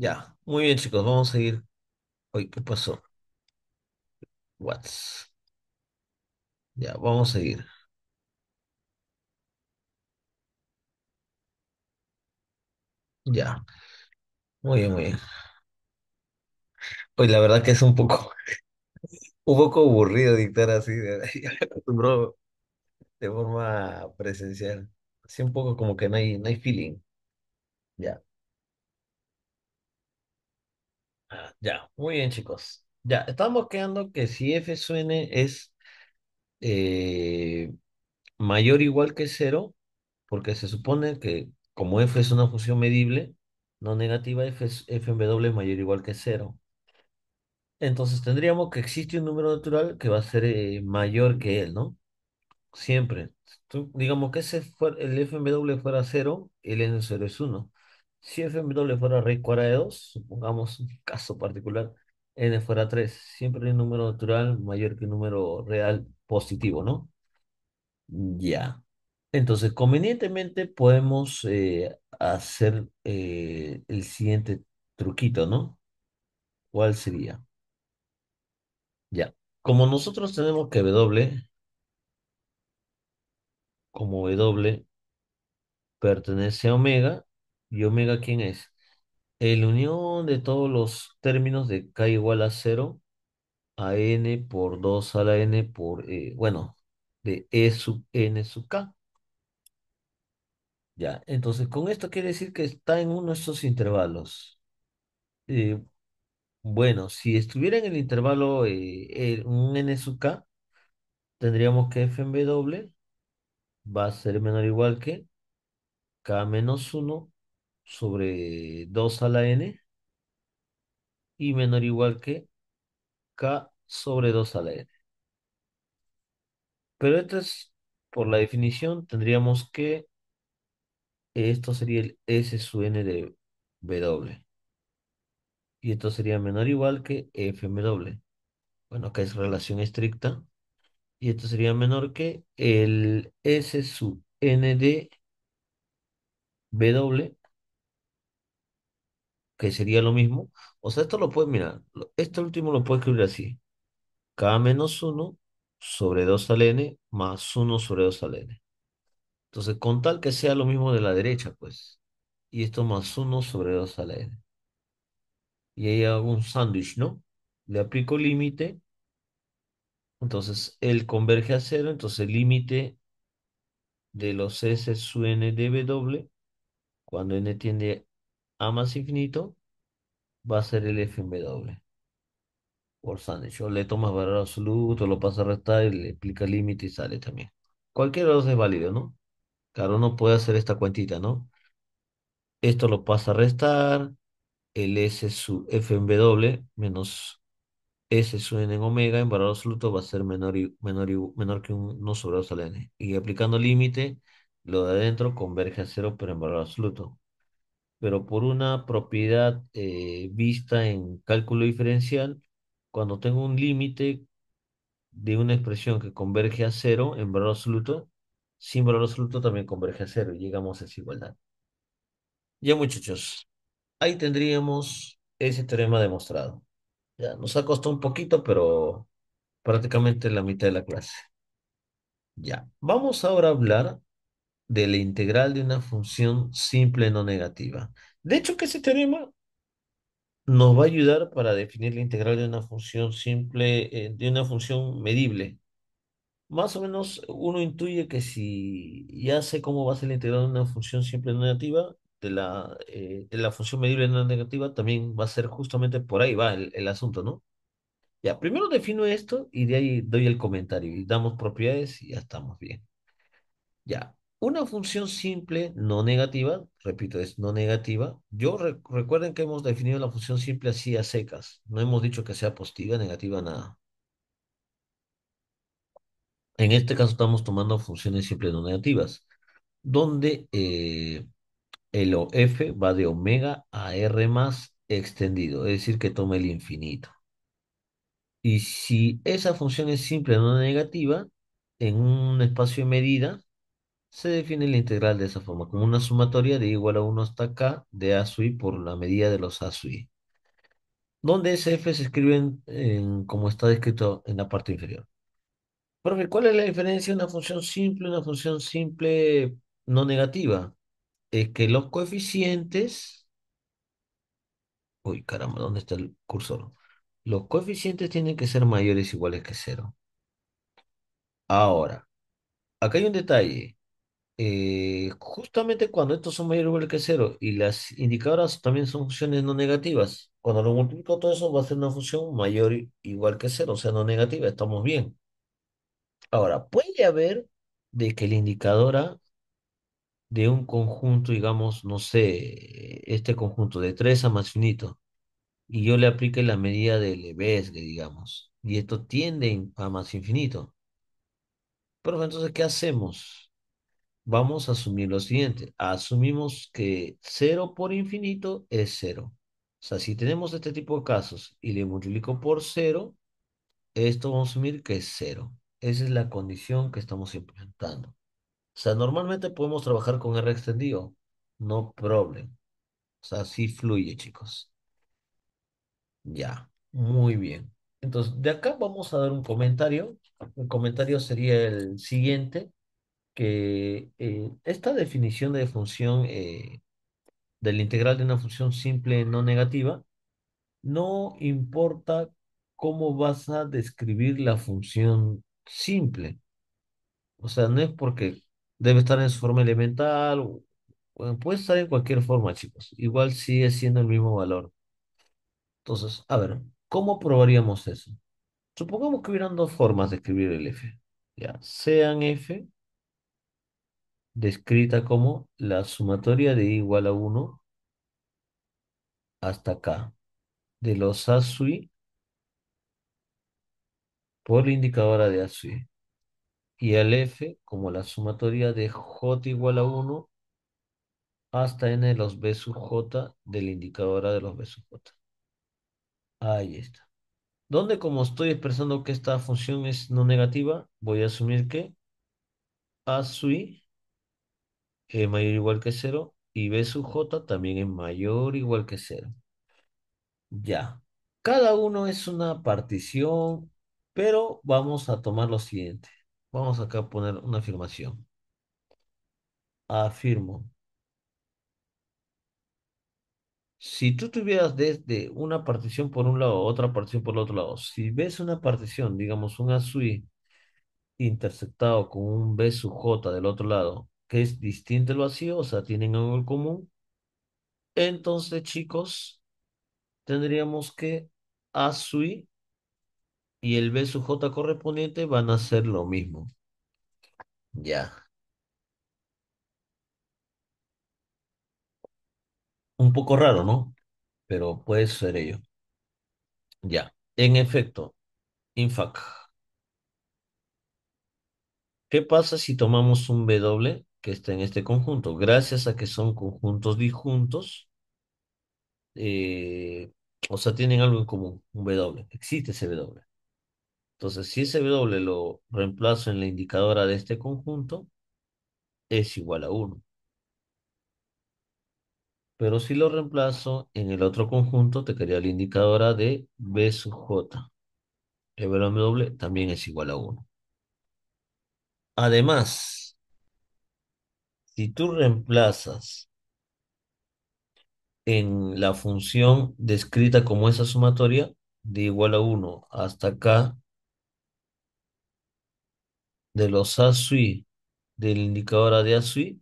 Ya, muy bien, chicos, vamos a seguir. Oye, ¿qué pasó? What's? Ya, vamos a seguir. Ya, muy bien, muy bien. Pues la verdad que es un poco, un poco aburrido dictar así, ya me de forma presencial. Así un poco como que no hay, no hay feeling. Ya. Ah, ya, muy bien, chicos. Ya, estamos quedando que si f n es eh, mayor o igual que cero, porque se supone que como f es una función medible, no negativa, f, es- en es mayor o igual que cero. Entonces tendríamos que existe un número natural que va a ser eh, mayor que él, ¿no? Siempre. digamos que ese el f fuera cero, el n en cero es 1. Si FMW fuera raíz cuadrada de 2, supongamos un caso particular, n fuera 3, siempre hay un número natural mayor que un número real positivo, ¿no? Ya. Entonces, convenientemente podemos eh, hacer eh, el siguiente truquito, ¿no? ¿Cuál sería? Ya. Como nosotros tenemos que W, como W pertenece a omega, ¿Y omega quién es? El unión de todos los términos de k igual a 0 a n por 2 a la n por, eh, bueno, de e sub n sub k. Ya, entonces con esto quiere decir que está en uno de estos intervalos. Eh, bueno, si estuviera en el intervalo eh, un n sub k, tendríamos que fmb doble va a ser menor o igual que k menos 1 sobre 2 a la n y menor o igual que k sobre 2 a la n. Pero esto es, por la definición, tendríamos que esto sería el S sub n de W. Y esto sería menor o igual que FMW. Bueno, acá es relación estricta. Y esto sería menor que el S sub n de W que sería lo mismo. O sea, esto lo puedes, mirar. Esto este último lo puedes escribir así. K menos 1 sobre 2 al n más 1 sobre 2 al n. Entonces, con tal que sea lo mismo de la derecha, pues. Y esto más 1 sobre 2 al n. Y ahí hago un sándwich, ¿no? Le aplico límite. Entonces, él converge a 0. Entonces, límite de los S sub n de W, cuando n tiende a... A más infinito va a ser el FMW por sandwich. O le tomas valor absoluto, lo pasa a restar y le aplica límite y sale también. Cualquier de dos es válido, ¿no? Claro, uno puede hacer esta cuentita, ¿no? Esto lo pasa a restar, el S F en menos S sub N en omega en valor absoluto va a ser menor, y, menor, y, menor que 1 sobre 2 al N. Y aplicando límite, lo de adentro converge a 0, pero en valor absoluto pero por una propiedad eh, vista en cálculo diferencial, cuando tengo un límite de una expresión que converge a cero en valor absoluto, sin valor absoluto también converge a cero y llegamos a igualdad. Ya muchachos, ahí tendríamos ese teorema demostrado. Ya, nos ha costado un poquito, pero prácticamente la mitad de la clase. Ya, vamos ahora a hablar de la integral de una función simple no negativa. De hecho, que ese teorema nos va a ayudar para definir la integral de una función simple, eh, de una función medible. Más o menos uno intuye que si ya sé cómo va a ser la integral de una función simple no negativa, de la, eh, de la función medible no negativa, también va a ser justamente por ahí va el, el asunto, ¿no? Ya, primero defino esto y de ahí doy el comentario y damos propiedades y ya estamos bien. Ya, una función simple no negativa, repito, es no negativa. Yo recuerden que hemos definido la función simple así a secas. No hemos dicho que sea positiva, negativa, nada. En este caso estamos tomando funciones simples no negativas, donde eh, el OF va de omega a R más extendido, es decir, que toma el infinito. Y si esa función es simple no negativa, en un espacio de medida, se define la integral de esa forma, como una sumatoria de igual a 1 hasta acá de a sub i por la medida de los a sub i, donde ese f se escribe en, como está descrito en la parte inferior. Profe, ¿cuál es la diferencia de una función simple y una función simple no negativa? Es que los coeficientes... Uy, caramba, ¿dónde está el cursor? Los coeficientes tienen que ser mayores o iguales que cero. Ahora, acá hay un detalle. Eh, justamente cuando estos son mayor o igual que cero y las indicadoras también son funciones no negativas, cuando lo multiplico todo eso va a ser una función mayor o igual que cero, o sea, no negativa, estamos bien. Ahora, puede haber de que la indicadora de un conjunto, digamos, no sé, este conjunto de 3 a más finito, y yo le aplique la medida de Lebesgue, digamos, y esto tiende a más infinito. Pero entonces, ¿qué hacemos? vamos a asumir lo siguiente. Asumimos que 0 por infinito es 0. O sea, si tenemos este tipo de casos y le multiplico por 0, esto vamos a asumir que es 0. Esa es la condición que estamos implementando. O sea, normalmente podemos trabajar con R extendido. No problem. O sea, así fluye, chicos. Ya, muy bien. Entonces, de acá vamos a dar un comentario. El comentario sería el siguiente que eh, esta definición de función eh, del integral de una función simple no negativa no importa cómo vas a describir la función simple. O sea, no es porque debe estar en su forma elemental, puede estar en cualquier forma, chicos. Igual sigue siendo el mismo valor. Entonces, a ver, ¿cómo probaríamos eso? Supongamos que hubieran dos formas de escribir el f. Ya, sean f descrita como la sumatoria de igual a 1 hasta acá. de los i. por la indicadora de i. y el F como la sumatoria de J igual a 1 hasta N de los B sub J de la indicadora de los B sub J. Ahí está. Donde como estoy expresando que esta función es no negativa, voy a asumir que A i es mayor o igual que 0 y B sub J también es mayor o igual que 0. Ya. Cada uno es una partición, pero vamos a tomar lo siguiente. Vamos acá a poner una afirmación. Afirmo. Si tú tuvieras desde una partición por un lado, otra partición por el otro lado, si ves una partición, digamos un A sub interceptado con un B sub J del otro lado que es distinto lo vacío, o sea, tienen algo en común. Entonces, chicos, tendríamos que A su I y el B su J correspondiente van a ser lo mismo. Ya. Un poco raro, ¿no? Pero puede ser ello. Ya. En efecto, infac. ¿Qué pasa si tomamos un B doble? que está en este conjunto. Gracias a que son conjuntos disjuntos, eh, o sea, tienen algo en común, un W, existe ese W. Entonces, si ese W lo reemplazo en la indicadora de este conjunto, es igual a 1. Pero si lo reemplazo en el otro conjunto, te quedaría la indicadora de B sub J. El W también es igual a 1. Además, si tú reemplazas en la función descrita como esa sumatoria de igual a 1 hasta acá de los ASUI del indicador de ASUI,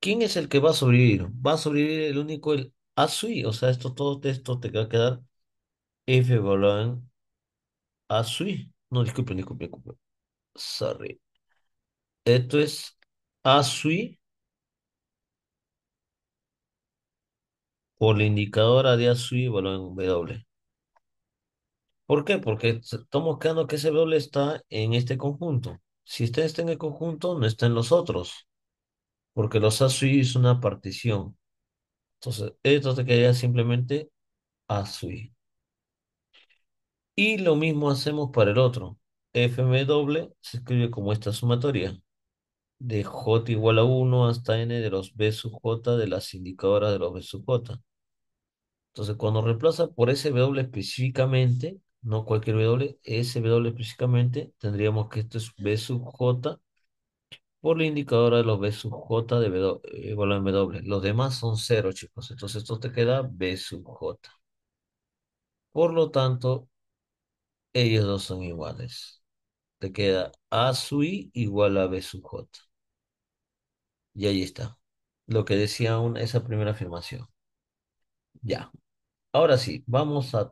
¿quién es el que va a sobrevivir? Va a sobrevivir el único el ASUI, o sea, esto todo esto te va a quedar F evaluado en ASUI. No, disculpen, disculpen, disculpen. Sorry. Esto es ASUI por la indicadora de A valor en W. ¿Por qué? Porque estamos quedando que ese W está en este conjunto. Si este está en el conjunto, no está en los otros. Porque los A es una partición. Entonces, esto te quedaría simplemente A Y lo mismo hacemos para el otro. FMW se escribe como esta sumatoria de j igual a 1 hasta n de los b sub j de las indicadoras de los b sub j. Entonces, cuando reemplaza por W específicamente, no cualquier W, W específicamente, tendríamos que esto es B sub J por la indicadora de los B sub J de W, igual eh, a W. Los demás son cero, chicos. Entonces, esto te queda B sub J. Por lo tanto, ellos dos son iguales. Te queda A sub I igual a B sub J. Y ahí está. Lo que decía aún esa primera afirmación. Ya. Ahora sí, vamos a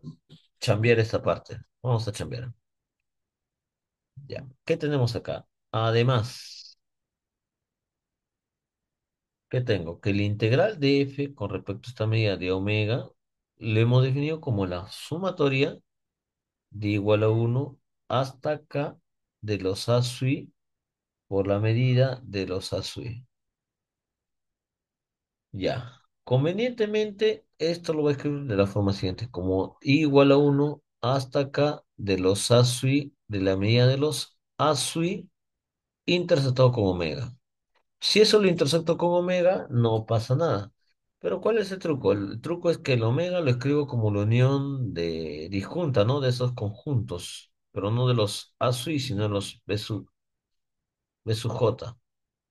cambiar esta parte. Vamos a cambiar Ya, ¿qué tenemos acá? Además, ¿qué tengo? Que la integral de f con respecto a esta medida de omega lo hemos definido como la sumatoria de igual a 1 hasta acá de los a sui por la medida de los a sui. Ya. Convenientemente, esto lo voy a escribir de la forma siguiente, como I igual a 1 hasta acá de los asui, de la medida de los asui, interceptado con omega. Si eso lo intersecto con omega, no pasa nada. Pero ¿cuál es el truco? El truco es que el omega lo escribo como la unión de disjunta, ¿no? De esos conjuntos, pero no de los asui sino de los B sub J.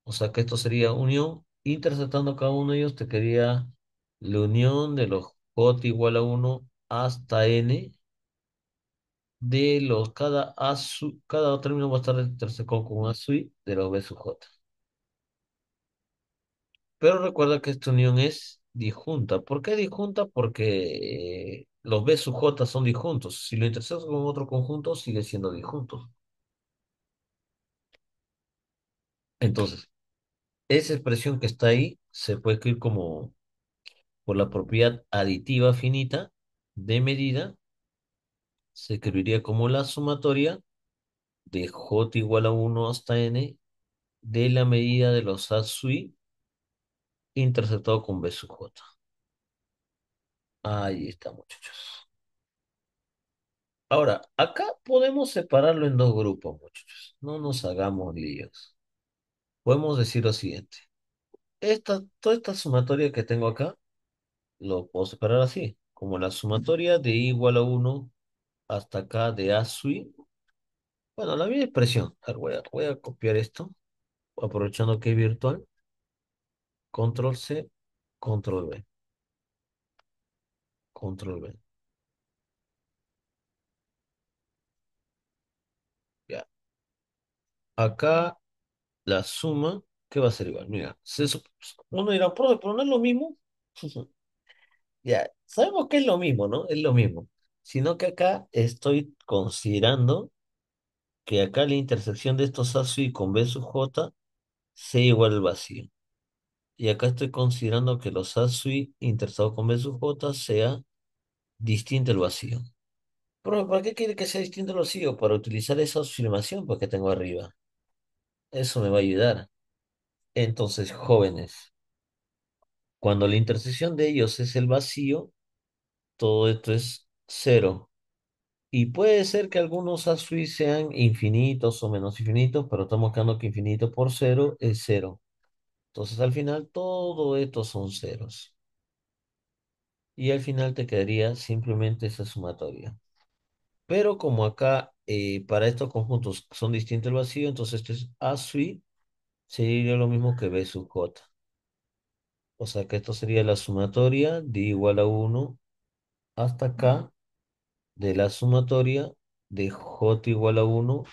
O sea que esto sería unión interceptando cada uno de ellos, te quería la unión de los J igual a 1 hasta N de los cada su, cada término va a estar intersecado con A sub de los B sub J. Pero recuerda que esta unión es disjunta. ¿Por qué disjunta? Porque eh, los B sub J son disjuntos. Si lo interseco con otro conjunto, sigue siendo disjunto. Entonces, esa expresión que está ahí se puede escribir como por la propiedad aditiva finita de medida, se escribiría como la sumatoria de j igual a 1 hasta n de la medida de los a i interceptado con b sub j. Ahí está, muchachos. Ahora, acá podemos separarlo en dos grupos, muchachos. No nos hagamos líos podemos decir lo siguiente. Esta, toda esta sumatoria que tengo acá, lo puedo separar así, como la sumatoria de igual a 1 hasta acá de A sub. Bueno, la misma expresión. voy, a, voy a copiar esto, aprovechando que es virtual. Control C, Control V. Control V. Ya. Acá la suma, que va a ser igual? Mira, uno dirá, profe, pero no es lo mismo. ya, sabemos que es lo mismo, ¿no? Es lo mismo. Sino que acá estoy considerando que acá la intersección de estos A y con B sub J sea igual al vacío. Y acá estoy considerando que los A sub con B sub J sea distinto al vacío. Pero, ¿para qué quiere que sea distinto al vacío? Para utilizar esa afirmación pues, que tengo arriba. Eso me va a ayudar. Entonces, jóvenes, cuando la intersección de ellos es el vacío, todo esto es cero. Y puede ser que algunos ASUI sean infinitos o menos infinitos, pero estamos buscando que infinito por cero es cero. Entonces al final todo esto son ceros. Y al final te quedaría simplemente esa sumatoria. Pero como acá eh, para estos conjuntos son distintos el vacío, entonces esto es A sería lo mismo que B sub J. O sea que esto sería la sumatoria de igual a 1 hasta acá de la sumatoria de J igual a 1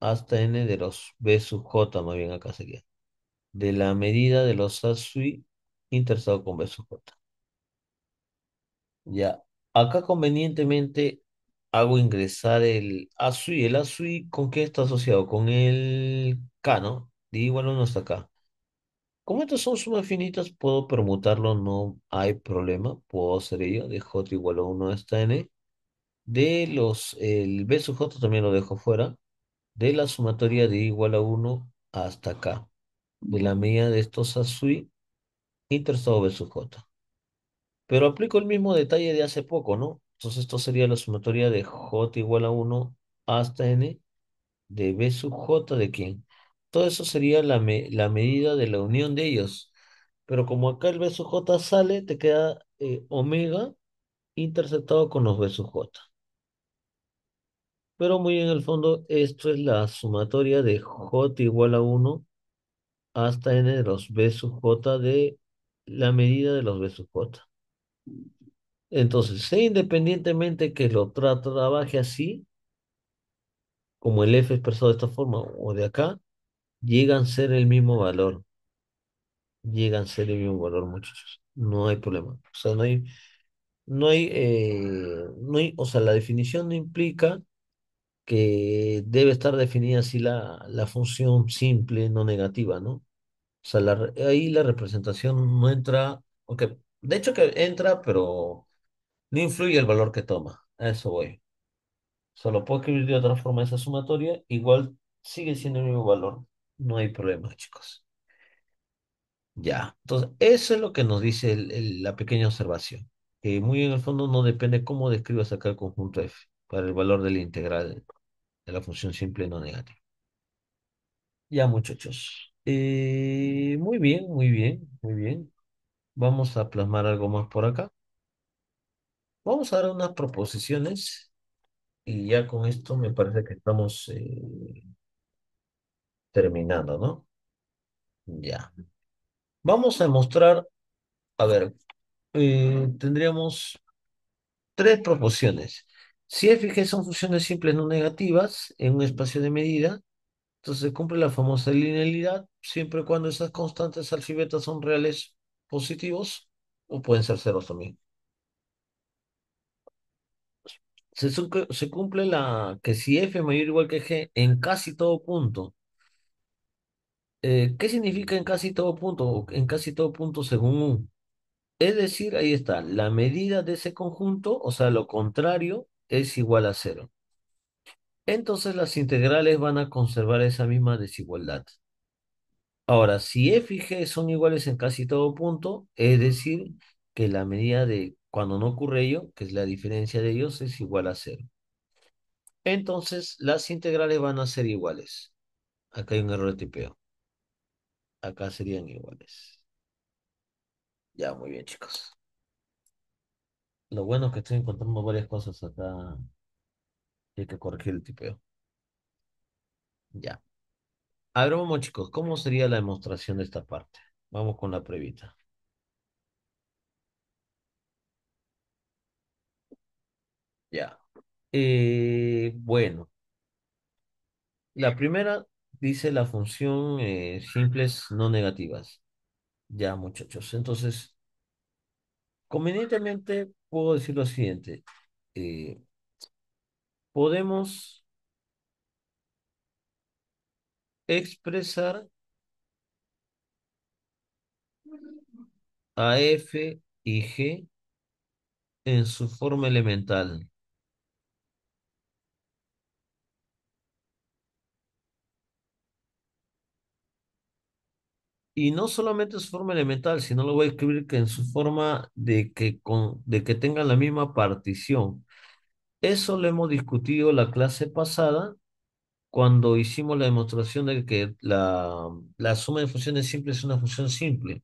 hasta N de los B sub J, más bien acá sería. De la medida de los A sui, con B sub J. Ya, acá convenientemente hago ingresar el ASUI. ¿El ASUI con qué está asociado? Con el K, ¿no? D igual a 1 hasta acá. Como estas son sumas finitas, puedo permutarlo, no hay problema. Puedo hacer ello. De J igual a 1 hasta N. De los, el B sub J también lo dejo fuera. De la sumatoria de igual a 1 hasta acá. De la media de estos ASUI, Interesado B sub J. Pero aplico el mismo detalle de hace poco, ¿no? Entonces esto sería la sumatoria de j igual a 1 hasta n de b sub j de quién. Todo eso sería la, la medida de la unión de ellos. Pero como acá el b sub j sale, te queda eh, omega interceptado con los b sub j. Pero muy en el fondo, esto es la sumatoria de j igual a 1 hasta n de los b sub j de la medida de los b sub j. Entonces, independientemente que lo trabaje así, como el F expresado de esta forma o de acá, llegan a ser el mismo valor. Llegan a ser el mismo valor, muchachos. No hay problema. O sea, no hay, no hay, eh, no hay, o sea, la definición no implica que debe estar definida así la, la función simple, no negativa, ¿no? O sea, ahí la representación no entra, de hecho que entra, pero no influye el valor que toma. A eso voy. Solo puedo escribir de otra forma esa sumatoria. Igual sigue siendo el mismo valor. No hay problema, chicos. Ya. Entonces, eso es lo que nos dice la pequeña observación. Que muy en el fondo no depende cómo describas acá el conjunto f para el valor de la integral de la función simple no negativa. Ya, muchachos. Eh, muy bien, muy bien, muy bien. Vamos a plasmar algo más por acá. Vamos a dar unas proposiciones y ya con esto me parece que estamos eh, terminando, ¿no? Ya. Vamos a mostrar, a ver, eh, tendríamos tres proposiciones. Si f y g son funciones simples no negativas en un espacio de medida, entonces cumple la famosa linealidad siempre cuando esas constantes alfabetas son reales positivos o pueden ser ceros también. se, cumple la que si f es mayor o igual que g en casi todo punto. Eh, ¿qué significa en casi todo punto? En casi todo punto según U. Es decir, ahí está, la medida de ese conjunto, o sea, lo contrario, es igual a cero. Entonces las integrales van a conservar esa misma desigualdad. Ahora, si f y g son iguales en casi todo punto, es decir, que la medida de cuando no ocurre ello, que es la diferencia de ellos, es igual a cero. Entonces, las integrales van a ser iguales. Acá hay un error de tipeo. Acá serían iguales. Ya, muy bien, chicos. Lo bueno es que estoy encontrando varias cosas acá. Hay que corregir el tipeo. Ya. A ver, vamos, chicos. ¿Cómo sería la demostración de esta parte? Vamos con la previta. Ya. Eh, bueno, la primera dice la función eh, simples no negativas. Ya, muchachos. Entonces, convenientemente puedo decir lo siguiente. Eh, podemos expresar a f y g en su forma elemental. y no solamente en su forma elemental, sino lo voy a escribir que en su forma de que, con, de que tengan la misma partición. Eso lo hemos discutido la clase pasada cuando hicimos la demostración de que la, la suma de funciones simples es una función simple.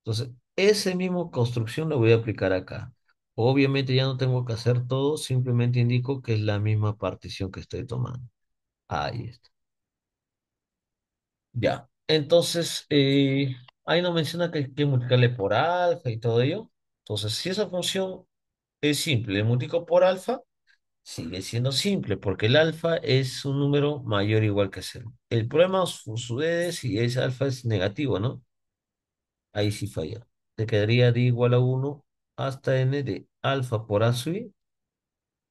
Entonces, esa misma construcción la voy a aplicar acá. Obviamente ya no tengo que hacer todo, simplemente indico que es la misma partición que estoy tomando. Ahí está. Ya. Entonces, eh, ahí no menciona que hay que multiplicarle por alfa y todo ello. Entonces, si esa función es simple, le multiplico por alfa, sigue siendo simple, porque el alfa es un número mayor o igual que cero. El problema sucede si ese alfa es negativo, ¿no? Ahí sí falla. Te quedaría de igual a 1 hasta n de alfa por a sub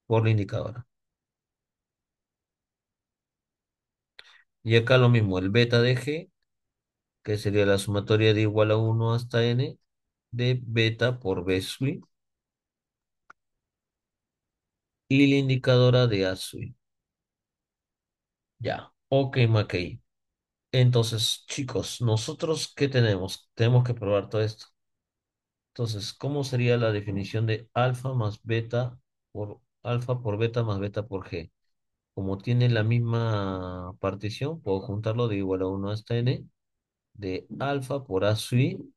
por la indicadora. Y acá lo mismo, el beta de g que sería la sumatoria de igual a 1 hasta n de beta por B suite. y la indicadora de A Ya, ok, Mackey. Entonces, chicos, ¿nosotros qué tenemos? Tenemos que probar todo esto. Entonces, ¿cómo sería la definición de alfa más beta por alfa por beta más beta por g? Como tiene la misma partición, puedo juntarlo de igual a 1 hasta n de alfa por A sub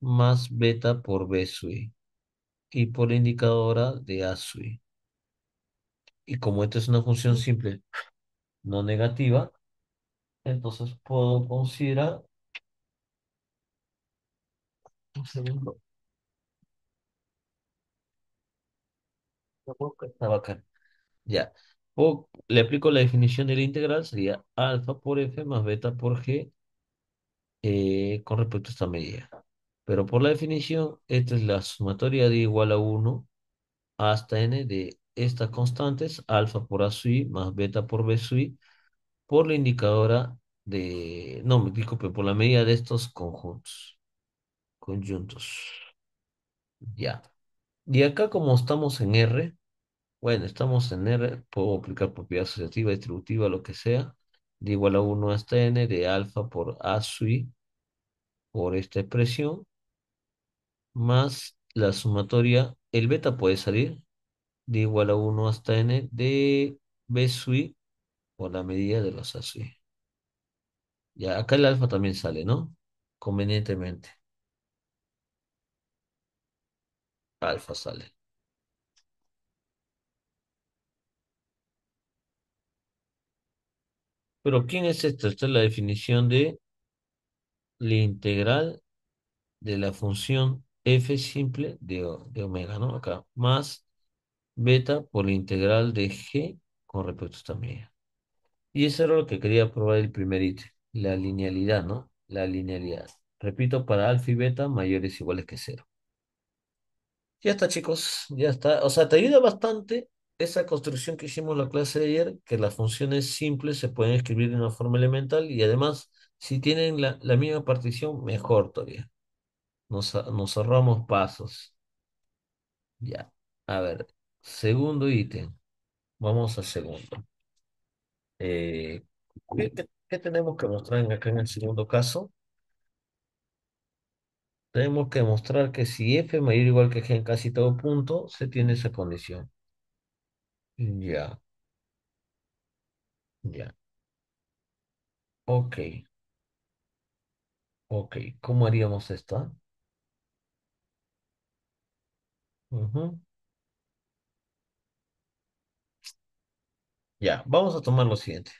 más beta por B sub y por la indicadora de A sub. Y como esta es una función simple no negativa, entonces puedo considerar un segundo. estaba acá. Ya. O le aplico la definición de la integral, sería alfa por f más beta por g eh, con respecto a esta medida. Pero por la definición, esta es la sumatoria de igual a 1 hasta n de estas constantes, alfa por a sub i más beta por b sub i, por la indicadora de, no, me disculpe, por la medida de estos conjuntos, conjuntos. Ya. Y acá como estamos en R, bueno, estamos en R, puedo aplicar propiedad asociativa, distributiva, lo que sea, de igual a 1 hasta n de alfa por a sub i por esta expresión más la sumatoria, el beta puede salir de igual a 1 hasta n de b sui por la medida de los a sui. Ya, acá el alfa también sale, ¿no? Convenientemente. Alfa sale. Pero ¿quién es esta Esta es la definición de la integral de la función f simple de, de omega, ¿no? Acá, más beta por la integral de g con respecto a esta Y eso era lo que quería probar el primer ítem, la linealidad, ¿no? La linealidad. Repito, para alfa y beta mayores o iguales que cero. Ya está, chicos, ya está. O sea, te ayuda bastante esa construcción que hicimos la clase de ayer, que las funciones simples se pueden escribir de una forma elemental y además si tienen la, misma partición, mejor todavía. Nos, nos ahorramos pasos. Ya. A ver, segundo ítem. Vamos al segundo. Eh, ¿qué, tenemos que mostrar acá en el segundo caso? Tenemos que mostrar que si f mayor o igual que g en casi todo punto, se tiene esa condición. Ya. Ya. Ok. Ok, ¿cómo haríamos esta? Ya, vamos a tomar lo siguiente.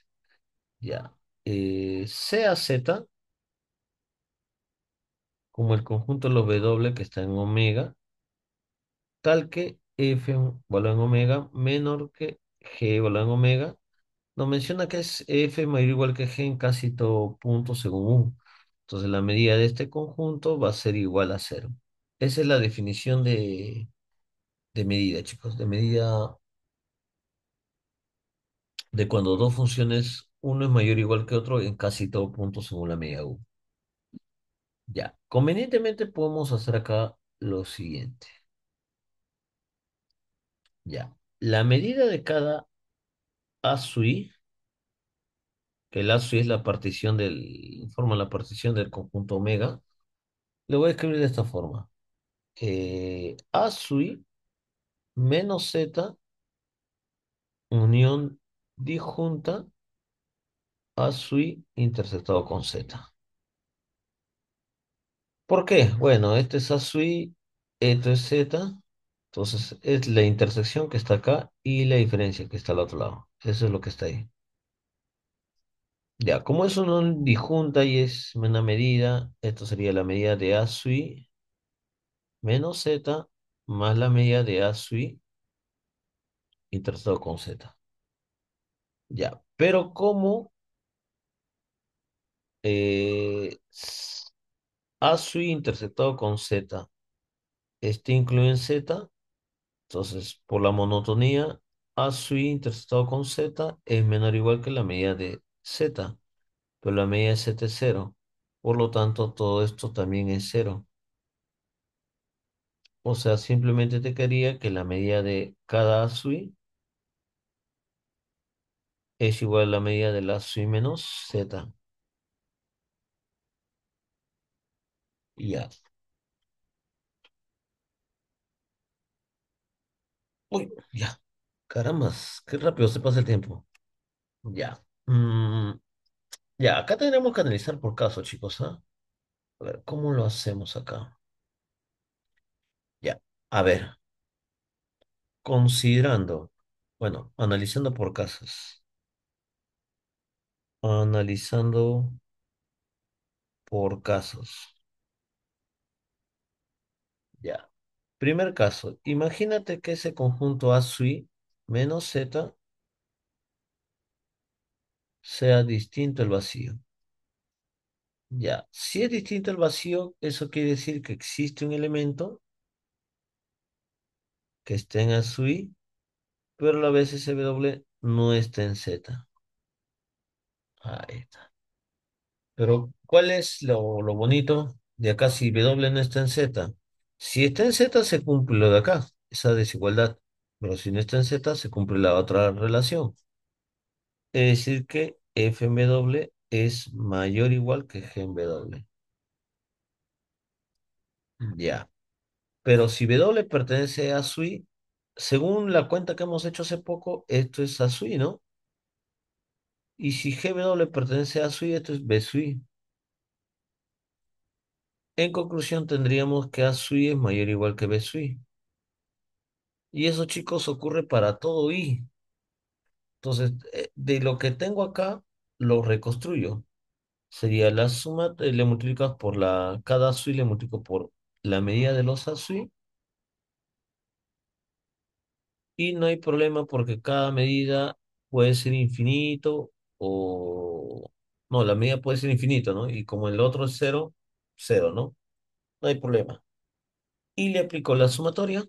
Ya. Eh, Z, como el conjunto de los W que está en omega, tal que F igual en omega menor que G igual en omega, nos menciona que es F mayor o igual que G en casi todo punto según entonces la medida de este conjunto va a ser igual a cero. Esa es la definición de, medida, chicos, de medida de cuando dos funciones, uno es mayor o igual que otro en casi todo punto según la medida U. Ya, convenientemente podemos hacer acá lo siguiente. Ya, la medida de cada A su I el ASCII es la partición del, forma la partición del conjunto omega, le voy a escribir de esta forma. Eh, a ASUI menos Z unión disjunta A ASUI interceptado con Z. ¿Por qué? Bueno, este es ASUI, esto es Z, entonces es la intersección que está acá y la diferencia que está al otro lado. Eso es lo que está ahí. Ya, como es una disjunta y es una medida, esto sería la medida de A sui menos Z más la medida de A sui intersectado con Z. Ya, pero como eh, A sui interceptado con Z, este incluye en Z, entonces por la monotonía, A sui interceptado con Z es menor o igual que la medida de z, pero la media de z es cero Por lo tanto, todo esto también es cero O sea, simplemente te quería que la media de cada SUI es igual a la medida de la SUI menos z. Ya. Uy, ya. caramba qué rápido se pasa el tiempo. Ya. Mm, ya, acá tenemos que analizar por casos chicos, ¿ah? A ver, ¿cómo lo hacemos acá? Ya, a ver, considerando, bueno, analizando por casos. Analizando por casos. Ya. Primer caso, imagínate que ese conjunto A sui menos Z sea distinto el vacío. Ya, si es distinto el vacío, eso quiere decir que existe un elemento que esté en i pero la w no está en Z. Ahí está. Pero, ¿cuál es lo, lo bonito de acá si W no está en Z? Si está en Z, se cumple lo de acá, esa desigualdad. Pero si no está en Z, se cumple la otra relación. Es decir que FMW es mayor o igual que GMW. Ya. Pero si W pertenece a SUI, según la cuenta que hemos hecho hace poco, esto es a SUI, ¿no? Y si GW pertenece a SUI, esto es BSUI. En conclusión, tendríamos que A ASUI es mayor o igual que BSUI. Y eso, chicos, ocurre para todo I. Entonces, de lo que tengo acá, lo reconstruyo. Sería la suma, eh, le multiplicas por la, cada sui le multiplico por la medida de los asui. Y no hay problema porque cada medida puede ser infinito o... No, la medida puede ser infinito, ¿no? Y como el otro es cero, cero, ¿no? No hay problema. Y le aplico la sumatoria.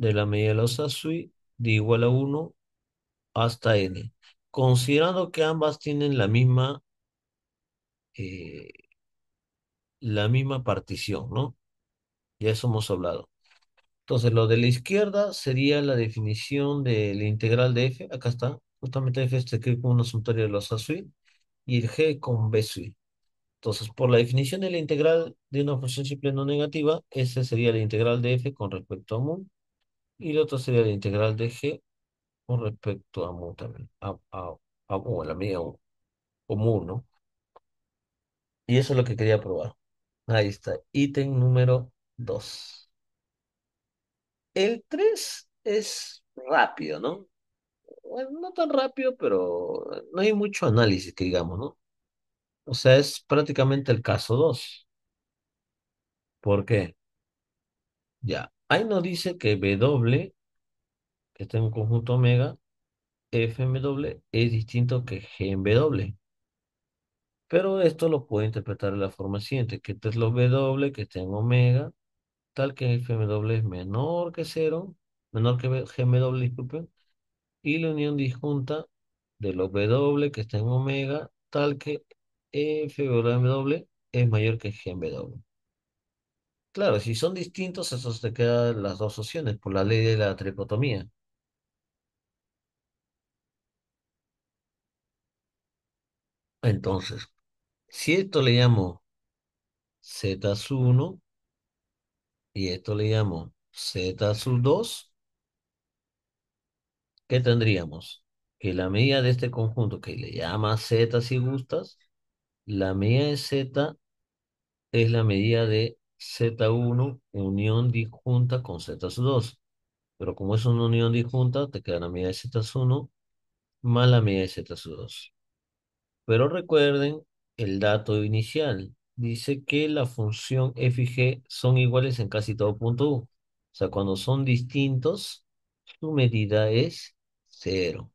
de la medida de los sui, de igual a 1 hasta n. Considerando que ambas tienen la misma, eh, la misma partición, ¿no? Ya eso hemos hablado. Entonces, lo de la izquierda sería la definición de la integral de f. Acá está. Justamente f se escribe como un asunto de los a y el g con b sui. Entonces, por la definición de la integral de una función simple no negativa, ese sería la integral de f con respecto a 1, y el otro sería la integral de g con respecto a mu también, a, a, a mu, la mía, o ¿no? Y eso es lo que quería probar. Ahí está, ítem número 2. El 3 es rápido, ¿no? Bueno, no tan rápido, pero no hay mucho análisis, que digamos, ¿no? O sea, es prácticamente el caso 2. ¿Por qué? Ya, Ahí nos dice que W, que está en un conjunto omega, FMW es distinto que GMW. Pero esto lo puede interpretar de la forma siguiente, que este es lo W que está en omega, tal que FMW es menor que cero, menor que GMW, disculpen, y la unión disjunta de los W que está en omega, tal que FMW es mayor que GMW. Claro, si son distintos, eso te quedan las dos opciones por la ley de la tripotomía. Entonces, si esto le llamo Z1 y esto le llamo Z2, ¿qué tendríamos? Que la medida de este conjunto, que le llama Z si gustas, la medida de Z es la medida de Z1 en unión disjunta con Z2. Pero como es una unión disjunta, te queda la medida de Z1 más la medida de Z2. Pero recuerden el dato inicial. Dice que la función f y g son iguales en casi todo punto u. O sea, cuando son distintos, su medida es cero.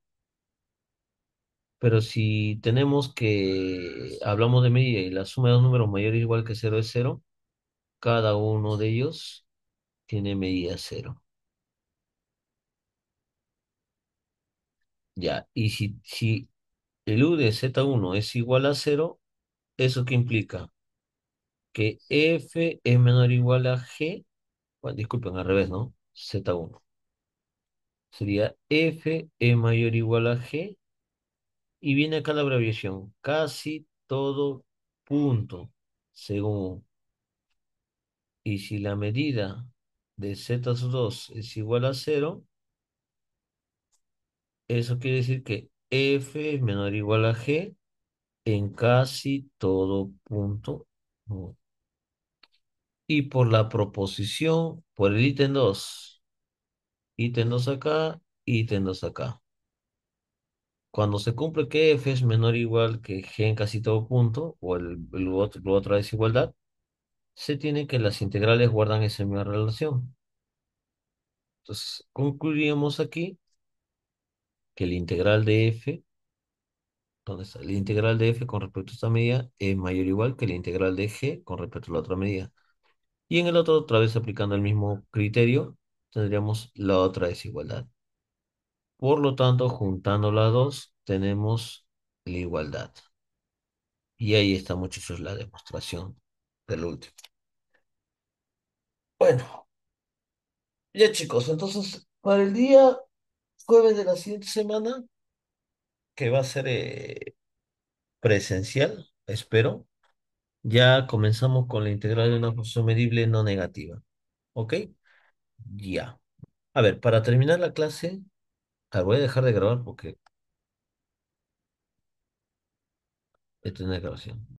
Pero si tenemos que, hablamos de medida y la suma de dos números mayor o igual que cero es cero, cada uno de ellos tiene medida cero. Ya, y si, el U de Z1 es igual a cero, ¿eso qué implica? Que F es menor o igual a G, bueno, disculpen, al revés, ¿no? Z1. Sería F es mayor o igual a G, y viene acá la abreviación, casi todo punto, según y si la medida de Z2 es igual a 0, eso quiere decir que F es menor o igual a G en casi todo punto. Y por la proposición, por el ítem 2. Ítem 2 acá, ítem 2 acá. Cuando se cumple que f es menor o igual que g en casi todo punto, o el, la otra desigualdad, se tiene que las integrales guardan esa misma relación. Entonces, concluiríamos aquí que la integral de f, ¿dónde está? La integral de f con respecto a esta medida es mayor o igual que la integral de g con respecto a la otra medida. Y en el otro, otra vez aplicando el mismo criterio, tendríamos la otra desigualdad. Por lo tanto, juntando las dos, tenemos la igualdad. Y ahí está, muchachos, la demostración del último. Bueno, ya chicos, entonces para el día jueves de la siguiente semana, que va a ser eh, presencial, espero, ya comenzamos con la integral de una función medible no negativa. ¿Ok? Ya. A ver, para terminar la clase, voy a dejar de grabar porque... Esto es una grabación.